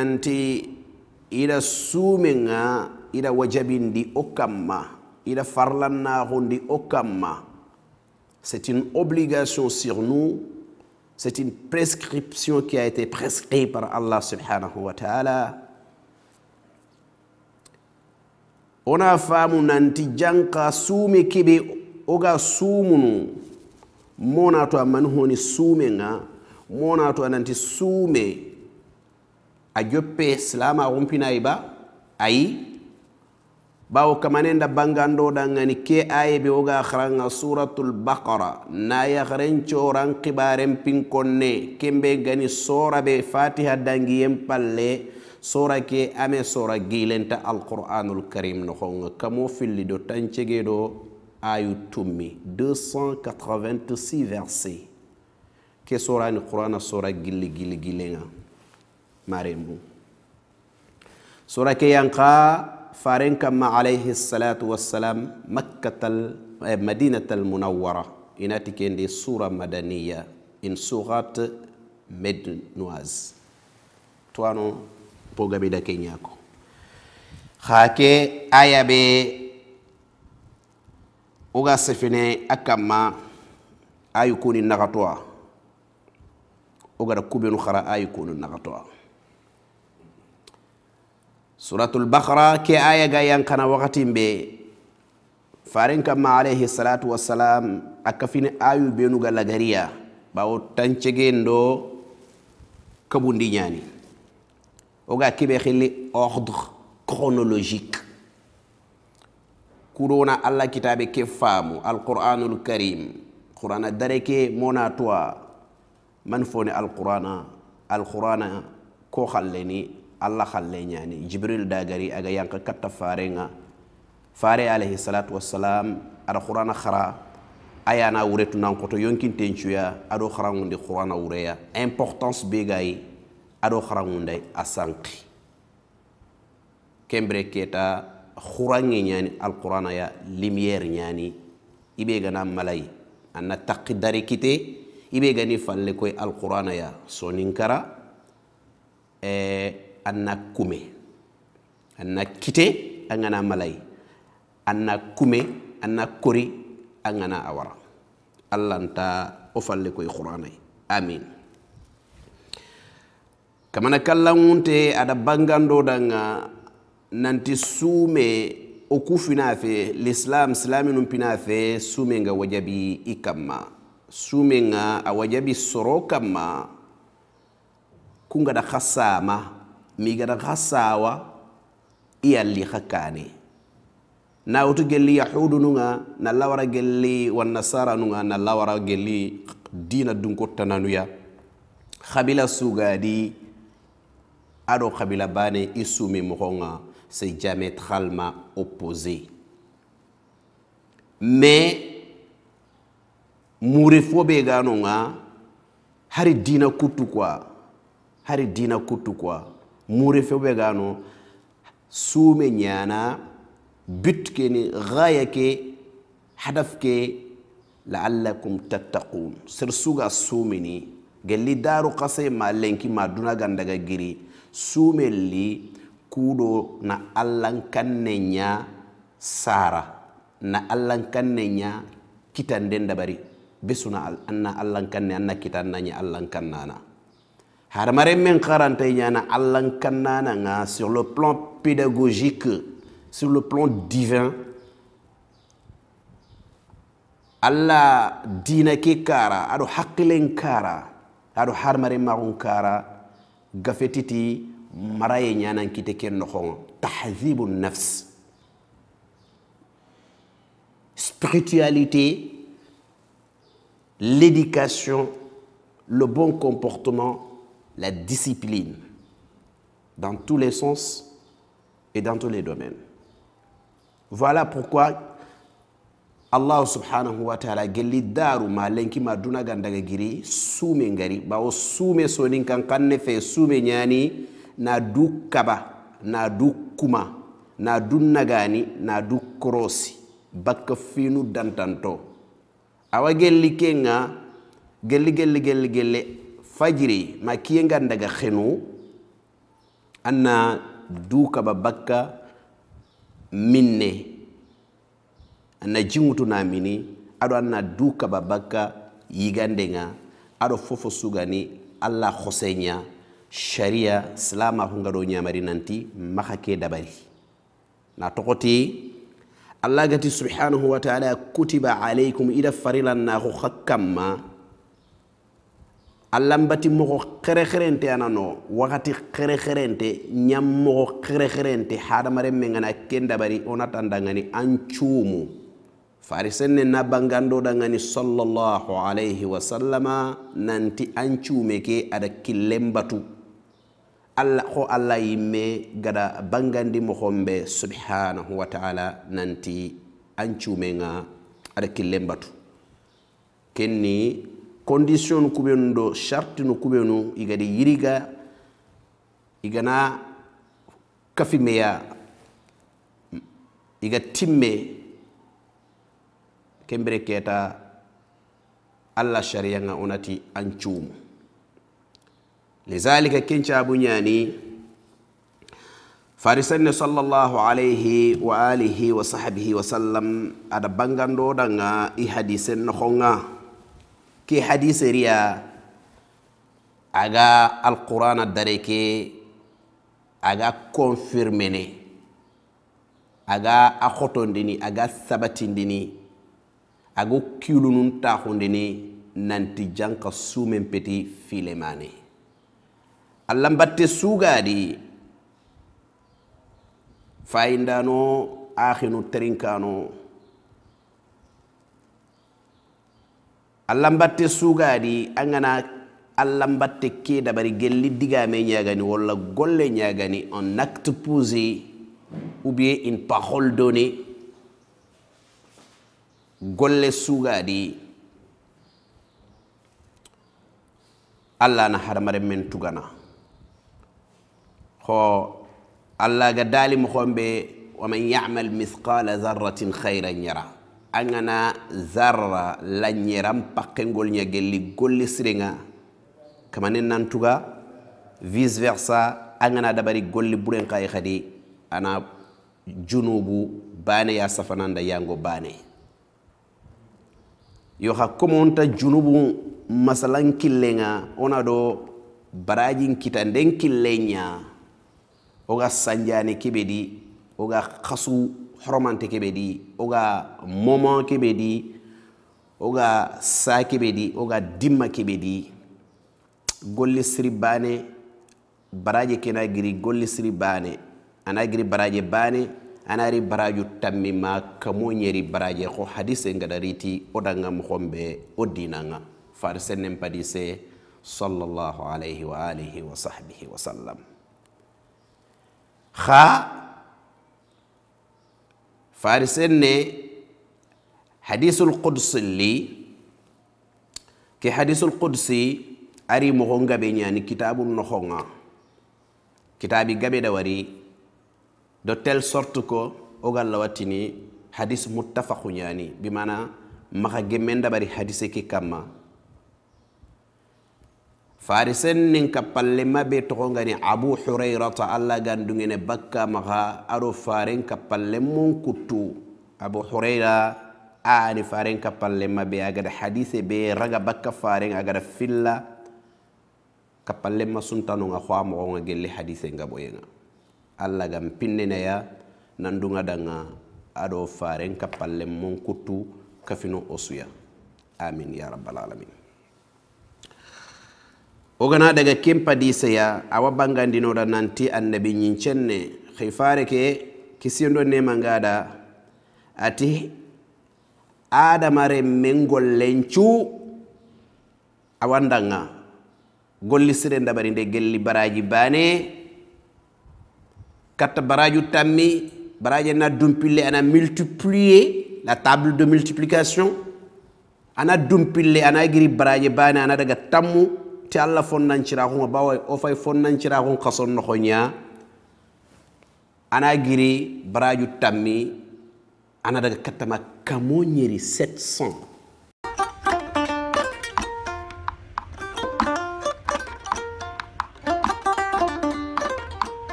nanti ida suminga ida wajabin di okamma ida farlannaxundi o okamma c'est une obligation sur nous c'est une prescription qui a été prescrite par Allah subhanahu wa ta'ala ona famu nanti janka sumi kibi oga sumunu mona to honi suume nga mona to nanti a joppe silama rumpinayi ba ayi bawo kamanenda bangando dangani ke aye be oga kharanga suratul baqara na ya kharencho ran qibaren pinkonne kembe gani sora be fatiha dangi palle sora ke ame sora gilenta alquranul karim no khonga kamo filli do tanchege do ayu tummi 286 verset ke sora ni qur'ana sora gilli gilli gilenga مارمو سورة كيانقا فارن كما عليه الصلاة والسلام مكة مدينة المنورة إناتي دي سورة مدنية إن سورة مدنواز توانو بوغابي دا كينياكو خاكي آية بي uga sefine akamma ayukuni nagatoa ugada كوبينو خرا آيكوني nagatoa suratul bakara ke aya ga yankana wakatin be farin kama alaihi salatu wassalam a kafin ayu benu ga lagariya bawo tancegen do kabundi ñani oga kibe xili ordre chronologique kudona allah kitabe ke faamu alquranul karim qur'ana dareke mona toa man fone alqur'ana alqur'ana ko xalleni allah halle ñani jibril dagari aga yanka katta farenga fare alayhi salatu wassalam aɗa qur'ana hara ayana wuretu nankoto yonkintencuya aɗo harangundi qur'ana wureya importance be gayi aɗo harangunday a sanki kembre keta hurange ñani alqur'ana ya lumiére ñani iɓe gana malayi anna taqi dari kite iɓe gani falle koye alqur'ana ya soninkara e anna kume anna kite angana malai anna kume anna kori angana awara allah nta ofalle falle koye qur'anay amin kamana kallanŋunte ada bangando danga nanti suume wo ku fina fe l'islam silaminum pina fe suume nga wajabi i kamma suume nga a wajabi soro kamma kungada khasama migara khasawa sawa i alli xa na wutu gelli yahudu nunga na lawara gelli nasara nunga na lawara gelli dina dunkotananuya khabila sugadi ado khabila bane i sumi mogonga c'est diamétralement opposé mais mure murifo be ganonga hari dina kutu kwa hari dina kutu kwa mure feu be no sume nyana but ke ni gaya ke hadaf ke laallakum tattaqun ser suga suume ni gelli daaru kase ma lenki ma ganda ga giri sume li kudo na allahnkanne ña sara na allahnkanne ña kitanden dabari besuna anna allahnkanne anna kitannaña allahnkan nana hadamaren min karanta ɲana allan kanana nga sur le plan pédagogique sur le plan divin alla dina ke kara adu hakkilen kara adu harmare marun kara gafetiti maraye ɲanan kite ke noxonga tahzibu nafs spiritualité l'éducation le bon comportement la discipline dans tous les sens et dans tous les domaines. Voilà pourquoi Allah subhanahu wa ta'ala gelli daru malenki maduna gandaga giri soume ngari bawo sume sonin kan kanne fe sume nyani na du kaba na du kuma na du na du dantanto awa gelli kenga gelli gelli gelli fajiri ma kiyengan daga khenu anna duka bakka minne anna jingutu na mini aɗo anna dukaba bakka yigandenga ado fofo sugani allah khosenya sharia silama hungaɗo nyamari nanti maxa ke dabari na tokoti allah gati subhanahu wa taala kutiba alaykum ida farilan na xa allambati mogo kherekherente anano wakati kherekherente ñammogo kherekherente hadamaren men gana kendabari onatandangani ancuumu fari senne na bangandoɗangani sallllahu alayhi wa sallama nanti ancuume ke ada kilembatu batu allah ho allah yimme gada bangandi mogonɓe subhanahu wa taala nanti ancuumenga ada kilembatu kenni condition kuɓenu ɗo charte no kuɓenu igadi yiriga igana kafimeya iga timme kembere keta allah sharia nga onati an cuumu lizalika kencabu ñani farisanne sallallahu alayhi wa alihi wa sahbihi wa sallam ada bangandoɗa nga i hadisen noxonga ke hadise riya aga alqurana dare ke aga confirmene aga axotondini aga sabatindini ago kilunun taxundini nanti janka sumen peti filemane allambatte sugadi fayindano axinu trinkano allah sugadi suugaadi an gana allah mbatte ke dabari gelli digame ñagani walla golle ñagani un acte posé ou bien une parole donnée golle suugaadi allah na hadamaren men tugana ho allah ga daali moxon ɓe waman yamal mithqala zarratin hayran yara angana gana zarra la ɲɛran pakengol ɲɛgeli goli sirenga kamanin nan vice versa angana dabari goli buren kayi khadi ana junubu bane ya safanan yango bane yo ha komonta junubu masalan killenga ona do barajin kitanden killenya oga sanjani kibedi oga khasu horomante kebe di oga momo kebe di oga sa kebe di oga dimma kebe di golle siri bane baraje kena giri golle siri bane ana giri baraje bane anari baraju tammi ma kamo ñeri baraje ko hadise ngadariti odanga moxonɓe o dinanga far sennen padi se sallallahu alaihi wa alihi wa sahbihi wa sallam farisen ne hadisul kudsi li ke hadisul kudsi ari moxo gabe ñani kitabu noxonga kitabi gabe dawari do tel sorte ko oga lawatini hadis mutafaku ñani bimana maxa gemme ndabari hadise ke kamma فارسنن كبل ما بيتغنغني أبو حريرة الله غندغني بكا مغا أرو فارن كبل من كتو أبو حريرة آني فارن كبل ما بي أغد حديث بي رغا بكا فارن أغد فلا كبل ما سنتانو أخوا مغنغ جلي حديث غبوينا الله غن بننا يا نندغا دغا فارن كبل من كتو كفنو أسويا آمين يا رب العالمين ogana daga kempa diseya awa bangandinoɗa nanti annabi ñincenne hifare ke kisiyondo nemangada ati adamare men gollencu awandanga gollisire dabari nde gelli baraji bane katta baraju tammi baraji na dumpille ana multiplier la table de multiplication ana dumpille ana giri baraji bane ana daga tammu fon te alla fonnanciraxunga bawa wo fay fonnanciraxun xason noxoña ana giri braju tammi ana daga kattama kamo ñeri 700